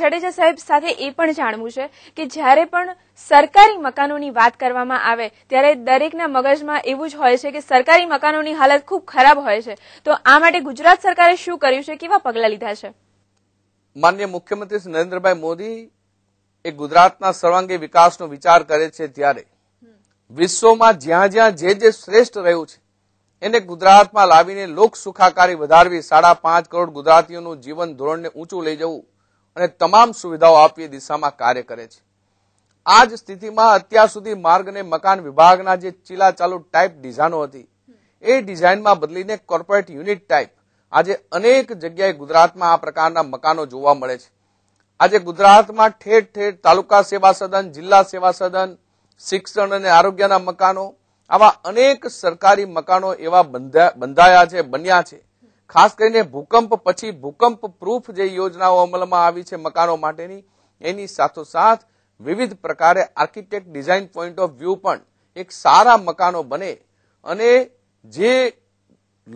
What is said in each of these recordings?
જાડેજા સાહેબ સાથે એ પણ જાણવું છે કે જ્યારે પણ સરકારી મકાનોની વાત કરવામાં આવે ત્યારે દરેકના મગજમાં એવું જ હોય છે કે સરકારી મકાનોની હાલત ખૂબ ખરાબ હોય છે તો આ માટે ગુજરાત સરકારે શું કર્યું છે કેવા પગલાં લીધા છે માનનીય મુખ્યમંત્રી શ્રી નરેન્દ્રભાઈ મોદી એ ગુજરાતના સર્વાંગી વિકાસનો વિચાર કરે છે ત્યારે વિશ્વમાં જ્યાં જ્યાં જે જે શ્રેષ્ઠ રહ્યું છે એને ગુજરાતમાં લાવીને લોક સુખાકારી વધારવી સાડા પાંચ કરોડ ગુજરાતીઓનું જીવન ધોરણને ઊંચું લઈ જવું અને તમામ સુવિધાઓ આપી દિશામાં કાર્ય કરે છે આ જ સ્થિતિમાં અત્યાર સુધી માર્ગ અને મકાન વિભાગના જે ચીલા ચાલુ ટાઈપ ડિઝાઇનો હતી એ ડિઝાઇનમાં બદલીને કોર્પોરેટ યુનિટ ટાઈપ આજે અનેક જગ્યાએ ગુજરાતમાં આ પ્રકારના મકાનો જોવા મળે છે આજે ગુજરાતમાં ઠેર ઠેર તાલુકા સેવા સદન જિલ્લા સેવા સદન શિક્ષણ અને આરોગ્યના મકાનો આવા અનેક સરકારી મકાનો એવા બંધાયા છે બન્યા છે ખાસ કરીને ભૂકંપ પછી ભૂકંપ પ્રૂફ જે યોજનાઓ અમલમાં આવી છે મકાનો માટેની એની સાથોસાથ વિવિધ પ્રકારે architect design point of view પણ એક સારા મકાનો બને અને જે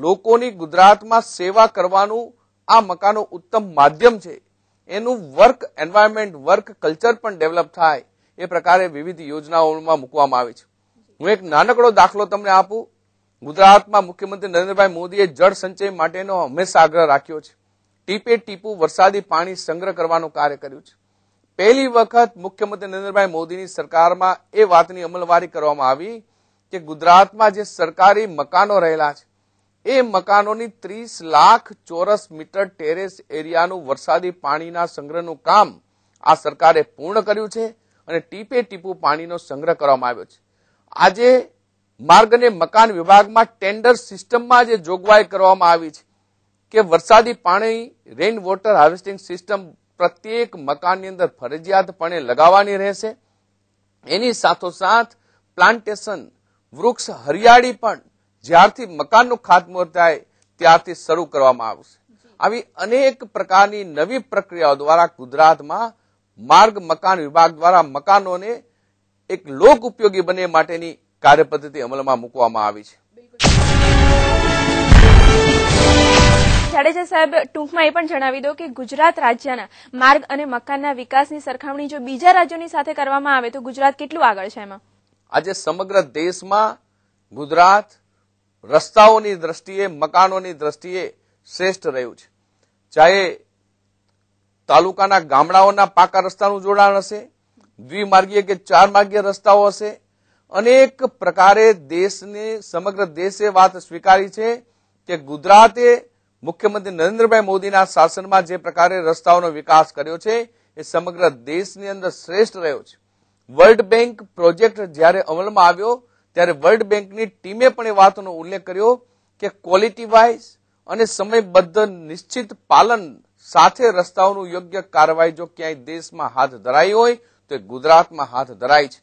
લોકોની ગુજરાતમાં સેવા કરવાનું આ મકાનો ઉત્તમ માધ્યમ છે એનું વર્ક એન્વાયરમેન્ટ વર્ક કલ્ચર પણ ડેવલપ થાય એ પ્રકારે વિવિધ યોજનાઓમાં મૂકવામાં આવે છે હું એક નાનકડો દાખલો તમને આપું ગુજરાતમાં મુખ્યમંત્રી નરેન્દ્રભાઈ મોદીએ જળ સંચય માટેનો હંમેશા આગ્રહ રાખ્યો છે ટીપે ટીપુ વરસાદી પાણી સંગ્રહ કરવાનું કાર્ય કર્યું છે પહેલી વખત મુખ્યમંત્રી નરેન્દ્રભાઈ મોદીની સરકારમાં એ વાતની અમલવારી કરવામાં આવી કે ગુજરાતમાં જે સરકારી મકાનો રહેલા છે એ મકાનોની ત્રીસ લાખ ચોરસ મીટર ટેરેસ એરિયાનું વરસાદી પાણીના સંગ્રહનું કામ આ સરકારે પૂર્ણ કર્યું છે અને ટીપે ટીપુ પાણીનો સંગ્રહ કરવામાં આવ્યો છે આજે માર્ગ અને મકાન વિભાગમાં ટેન્ડર સિસ્ટમમાં જે જોગવાઈ કરવામાં આવી છે કે વરસાદી પાણી રેઇન વોટર હાર્વેસ્ટિંગ સિસ્ટમ પ્રત્યેક મકાનની અંદર ફરજિયાતપણે લગાવવાની રહેશે એની સાથોસાથ પ્લાન્ટેશન વૃક્ષ હરિયાળી પણ જ્યારથી મકાનનું ખાતમુહૂર્ત થાય ત્યારથી શરૂ કરવામાં આવશે આવી અનેક પ્રકારની નવી પ્રક્રિયાઓ દ્વારા ગુજરાતમાં માર્ગ મકાન વિભાગ દ્વારા મકાનોને એક લોક ઉપયોગી બને માટેની કાર્યપદ્ધતિ અમલમાં મૂકવામાં આવી છે જાડેજા સાહેબ ટૂંકમાં એ પણ જણાવી દો કે ગુજરાત રાજ્યના માર્ગ અને મકાનના વિકાસની સરખામણી જો બીજા રાજ્યોની સાથે કરવામાં આવે તો ગુજરાત કેટલું આગળ છે એમાં આજે સમગ્ર દેશમાં ગુજરાત રસ્તાઓની દ્રષ્ટિએ મકાનોની દ્રષ્ટિએ શ્રેષ્ઠ રહ્યું છે ચાહે તાલુકાના ગામડાઓના પાકા રસ્તાનું જોડાણ હશે દ્વિમાર્ગીય કે ચાર માર્ગીય રસ્તાઓ હશે અનેક પ્રકારે દેશને સમગ્ર દેશે વાત સ્વીકારી છે કે ગુજરાતે મુખ્યમંત્રી નરેન્દ્રભાઈ મોદીના શાસનમાં જે પ્રકારે રસ્તાઓનો વિકાસ કર્યો છે એ સમગ્ર દેશની અંદર શ્રેષ્ઠ રહ્યો છે વર્લ્ડ બેંક પ્રોજેક્ટ જ્યારે અમલમાં આવ્યો ત્યારે વર્લ્ડ બેંકની ટીમે પણ એ વાતનો ઉલ્લેખ કર્યો કે ક્વોલિટી વાઇઝ અને સમયબદ્ધ નિશ્ચિત પાલન સાથે રસ્તાઓનું યોગ્ય કાર્યવાહી જો ક્યાંય દેશમાં હાથ ધરાઈ હોય તો એ ગુજરાતમાં હાથ ધરાય છે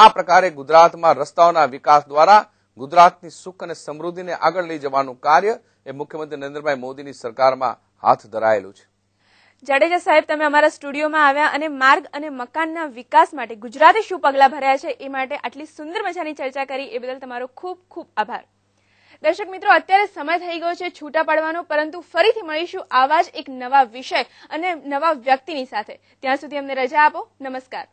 આ પ્રકારે ગુજરાતમાં રસ્તાઓના વિકાસ દ્વારા ગુજરાતની સુખ અને સમૃદ્ધિને આગળ લઈ જવાનું કાર્ય એ મુખ્યમંત્રી નરેન્દ્રભાઈ મોદીની સરકારમાં હાથ ધરાયેલું છે જાડેજા સાહેબ તમે અમારા સ્ટુડિયોમાં આવ્યા અને માર્ગ અને મકાનના વિકાસ માટે ગુજરાતે શું પગલાં ભર્યા છે એ માટે આટલી સુંદર મજાની ચર્ચા કરી એ બદલ તમારો ખૂબ ખૂબ આભાર દર્શક મિત્રો અત્યારે સમય થઈ ગયો છે છૂટા પાડવાનો પરંતુ ફરીથી મળીશું આવા જ એક નવા વિષય અને નવા વ્યક્તિની સાથે ત્યાં સુધી અમને રજા આપો નમસ્કાર